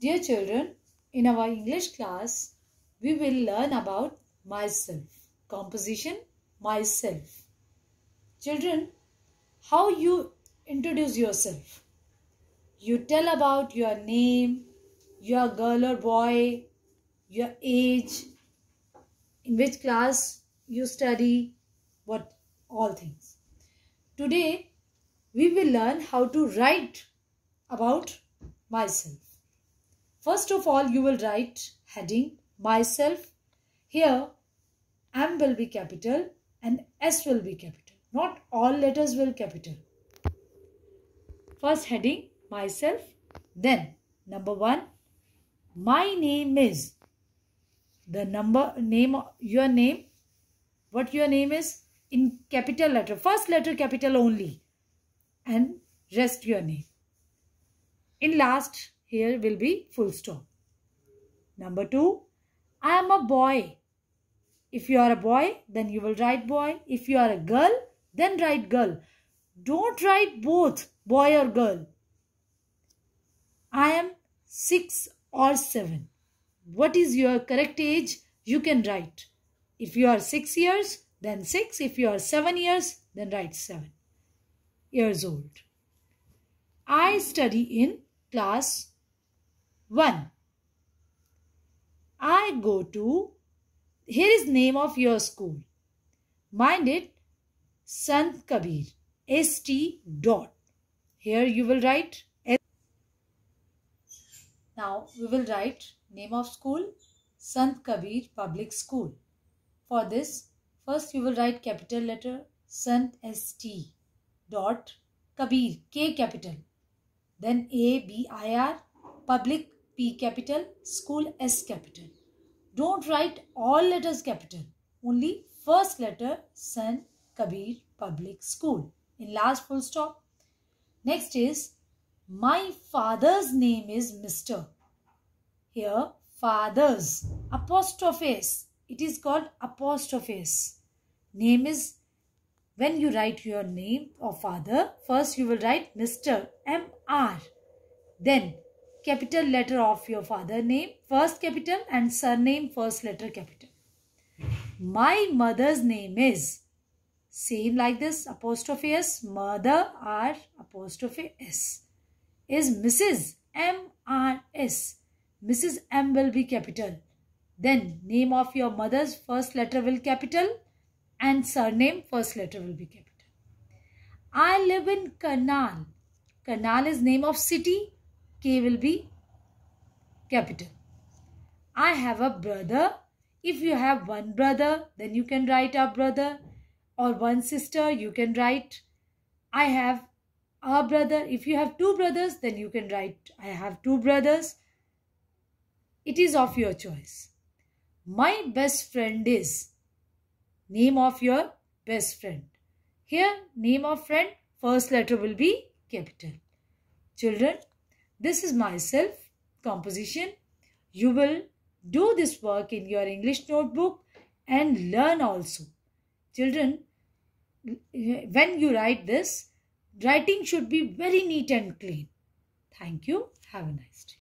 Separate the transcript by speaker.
Speaker 1: Dear children, in our English class, we will learn about myself. Composition, myself. Children, how you introduce yourself? You tell about your name, your girl or boy, your age, in which class you study, what all things. Today, we will learn how to write about myself. First of all, you will write heading myself. Here, M will be capital and S will be capital. Not all letters will capital. First heading myself. Then number one, my name is. The number name your name. What your name is in capital letter. First letter capital only. And rest your name. In last here will be full stop. Number 2. I am a boy. If you are a boy, then you will write boy. If you are a girl, then write girl. Don't write both boy or girl. I am 6 or 7. What is your correct age? You can write. If you are 6 years, then 6. If you are 7 years, then write 7 years old. I study in class 1. I go to, here is name of your school. Mind it, Sant Kabir, ST dot. Here you will write. Now we will write name of school, Sant Kabir Public School. For this, first you will write capital letter Sant ST dot Kabir, K capital. Then A B I R Public P capital, school S capital. Don't write all letters capital. Only first letter San Kabir Public School. In last full stop. Next is my father's name is Mr. Here father's S. It is called S. Name is when you write your name or father first you will write Mr. M R. Then capital letter of your father name first capital and surname first letter capital my mother's name is same like this apostrophe s mother r apostrophe s is mrs m r s mrs m will be capital then name of your mother's first letter will capital and surname first letter will be capital i live in karnal karnal is name of city K will be capital. I have a brother. If you have one brother, then you can write a brother. Or one sister, you can write I have a brother. If you have two brothers, then you can write I have two brothers. It is of your choice. My best friend is name of your best friend. Here, name of friend, first letter will be capital. Children, this is myself composition. You will do this work in your English notebook and learn also. Children, when you write this, writing should be very neat and clean. Thank you. Have a nice day.